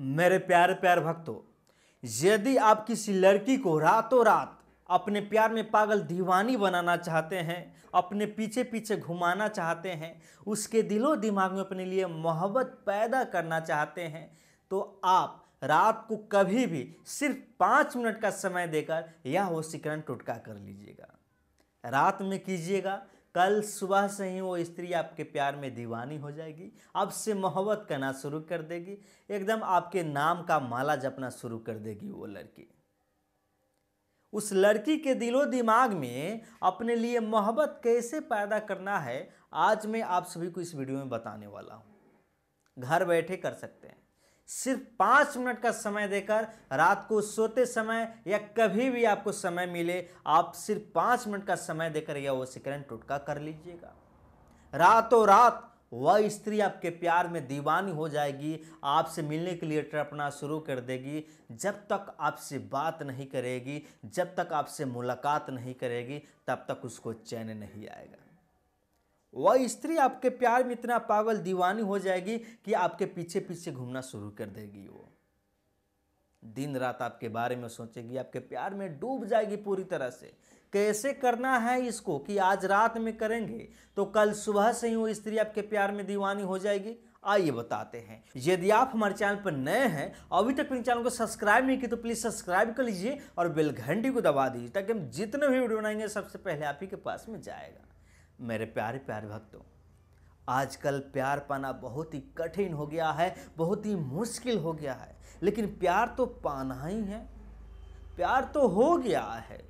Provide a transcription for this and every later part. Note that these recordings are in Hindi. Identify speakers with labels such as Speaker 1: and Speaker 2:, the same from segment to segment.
Speaker 1: मेरे प्यार प्यार भक्तों यदि आप किसी लड़की को रातों रात अपने प्यार में पागल दीवानी बनाना चाहते हैं अपने पीछे पीछे घुमाना चाहते हैं उसके दिलो दिमाग में अपने लिए मोहब्बत पैदा करना चाहते हैं तो आप रात को कभी भी सिर्फ पाँच मिनट का समय देकर यह सिकरण टुटका कर लीजिएगा रात में कीजिएगा कल सुबह से ही वो स्त्री आपके प्यार में दीवानी हो जाएगी आपसे मोहब्बत करना शुरू कर देगी एकदम आपके नाम का माला जपना शुरू कर देगी वो लड़की उस लड़की के दिलो दिमाग में अपने लिए मोहब्बत कैसे पैदा करना है आज मैं आप सभी को इस वीडियो में बताने वाला हूँ घर बैठे कर सकते हैं सिर्फ पाँच मिनट का समय देकर रात को सोते समय या कभी भी आपको समय मिले आप सिर्फ पाँच मिनट का समय देकर यह वसीकरण टोटका कर लीजिएगा रातों रात वह स्त्री आपके प्यार में दीवानी हो जाएगी आपसे मिलने के लिए ट्रपना शुरू कर देगी जब तक आपसे बात नहीं करेगी जब तक आपसे मुलाकात नहीं करेगी तब तक उसको चैन नहीं आएगा वह स्त्री आपके प्यार में इतना पागल दीवानी हो जाएगी कि आपके पीछे पीछे घूमना शुरू कर देगी वो दिन रात आपके बारे में सोचेगी आपके प्यार में डूब जाएगी पूरी तरह से कैसे करना है इसको कि आज रात में करेंगे तो कल सुबह से ही वो स्त्री आपके प्यार में दीवानी हो जाएगी आइए बताते हैं यदि आप हमारे चैनल पर नए हैं अभी तक अपने चैनल को सब्सक्राइब नहीं किए तो प्लीज़ सब्सक्राइब कर लीजिए और बेल घंटी को दबा दीजिए ताकि हम जितने भी वीडियो बनाएंगे सबसे पहले आप ही के पास में जाएगा मेरे प्यारे प्यारे भक्तों आजकल प्यार पाना बहुत ही कठिन हो गया है बहुत ही मुश्किल हो गया है लेकिन प्यार तो पाना ही है प्यार तो हो गया है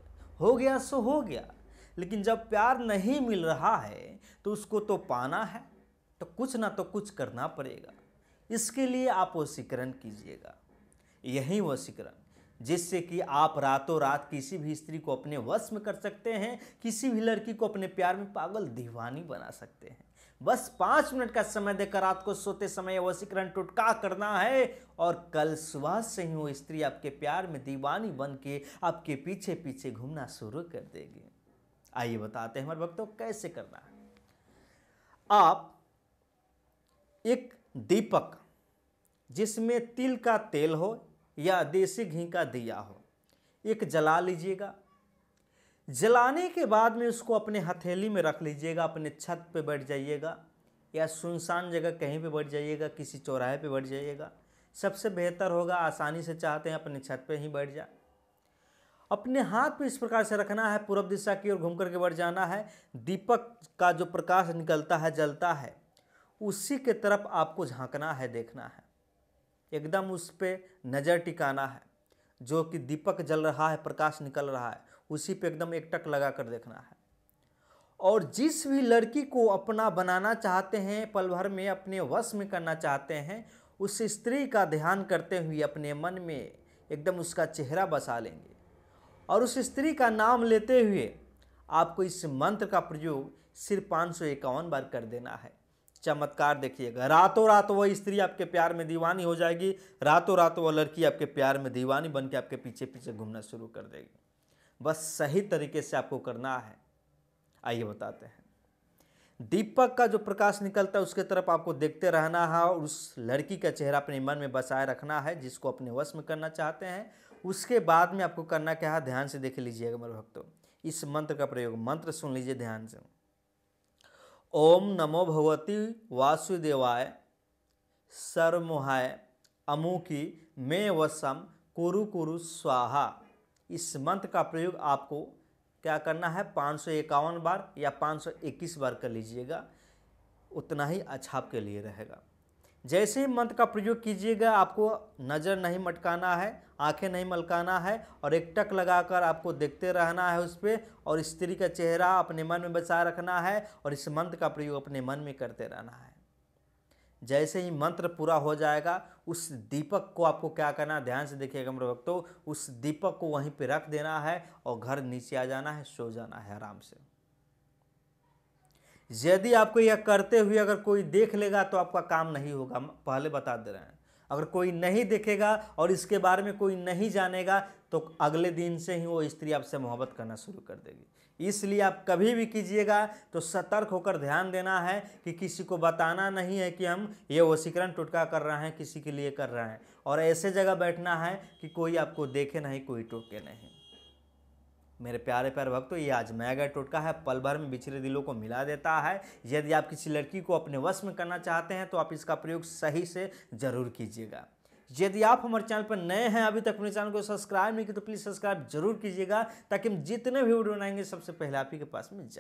Speaker 1: हो गया सो हो गया लेकिन जब प्यार नहीं मिल रहा है तो उसको तो पाना है तो कुछ ना तो कुछ करना पड़ेगा इसके लिए आप वसीकरण कीजिएगा यही वसीकरण जिससे कि आप रातों रात किसी भी स्त्री को अपने वश में कर सकते हैं किसी भी लड़की को अपने प्यार में पागल दीवानी बना सकते हैं बस पांच मिनट का समय देकर रात को सोते समय वशीकरण टुटका करना है और कल सुबह से ही वो स्त्री आपके प्यार में दीवानी बन के आपके पीछे पीछे घूमना शुरू कर देगी आइए बताते हैं हमारे भक्तों कैसे करना है आप एक दीपक जिसमें तिल का तेल हो या देसी घी का दिया हो एक जला लीजिएगा जलाने के बाद में उसको अपने हथेली में रख लीजिएगा अपने छत पे बैठ जाइएगा या सुनसान जगह कहीं पे बैठ जाइएगा किसी चौराहे पे बैठ जाइएगा सबसे बेहतर होगा आसानी से चाहते हैं अपने छत पे ही बैठ जाए अपने हाथ पे इस प्रकार से रखना है पूर्व दिशा की ओर घूम करके बढ़ जाना है दीपक का जो प्रकाश निकलता है जलता है उसी के तरफ आपको झांकना है देखना है एकदम उस पर नज़र टिकाना है जो कि दीपक जल रहा है प्रकाश निकल रहा है उसी पे एकदम एक टक लगा कर देखना है और जिस भी लड़की को अपना बनाना चाहते हैं पल भर में अपने वश में करना चाहते हैं उस स्त्री का ध्यान करते हुए अपने मन में एकदम उसका चेहरा बसा लेंगे और उस स्त्री का नाम लेते हुए आपको इस मंत्र का प्रयोग सिर्फ पाँच बार कर देना है चमत्कार देखिएगा रातों रात वह स्त्री आपके प्यार में दीवानी हो जाएगी रातों रात वह लड़की आपके प्यार में दीवानी बन के आपके पीछे पीछे घूमना शुरू कर देगी बस सही तरीके से आपको करना है आइए बताते हैं दीपक का जो प्रकाश निकलता है उसके तरफ आपको देखते रहना है और उस लड़की का चेहरा अपने मन में बसाए रखना है जिसको अपने वश में करना चाहते हैं उसके बाद में आपको करना क्या है ध्यान से देख लीजिएगा मेरे भक्तों इस मंत्र का प्रयोग मंत्र सुन लीजिए ध्यान से ओम नमो भगवती वासुदेवाय सर्वमोहाय अमुखी मे वसम कुरु कुरु स्वाहा इस मंत्र का प्रयोग आपको क्या करना है पाँच बार या 521 बार कर लीजिएगा उतना ही अच्छा आपके लिए रहेगा जैसे ही मंत्र का प्रयोग कीजिएगा आपको नज़र नहीं मटकाना है आंखें नहीं मलकाना है और एक टक लगाकर आपको देखते रहना है उस पर और स्त्री का चेहरा अपने मन में बचा रखना है और इस मंत्र का प्रयोग अपने मन में करते रहना है जैसे ही मंत्र पूरा हो जाएगा उस दीपक को आपको क्या करना ध्यान से देखिएगा मेरे भक्तों उस दीपक को वहीं पर रख देना है और घर नीचे आ जाना है सो जाना है आराम से यदि आपको यह करते हुए अगर कोई देख लेगा तो आपका काम नहीं होगा पहले बता दे रहे हैं अगर कोई नहीं देखेगा और इसके बारे में कोई नहीं जानेगा तो अगले दिन से ही वो स्त्री आपसे मोहब्बत करना शुरू कर देगी इसलिए आप कभी भी कीजिएगा तो सतर्क होकर ध्यान देना है कि किसी को बताना नहीं है कि हम ये वसीकरण टुटका कर रहे हैं किसी के लिए कर रहे हैं और ऐसे जगह बैठना है कि कोई आपको देखे नहीं कोई टोके नहीं मेरे प्यारे प्यारे भक्तों ये आज मैगा टोटका है पल भर में बिछड़े दिलों को मिला देता है यदि आप किसी लड़की को अपने वश में करना चाहते हैं तो आप इसका प्रयोग सही से ज़रूर कीजिएगा यदि आप हमारे चैनल पर नए हैं अभी तक अपने चैनल को सब्सक्राइब नहीं किया तो प्लीज़ सब्सक्राइब जरूर कीजिएगा ताकि हम जितने भी वीडियो बनाएंगे सबसे पहले आप ही के पास में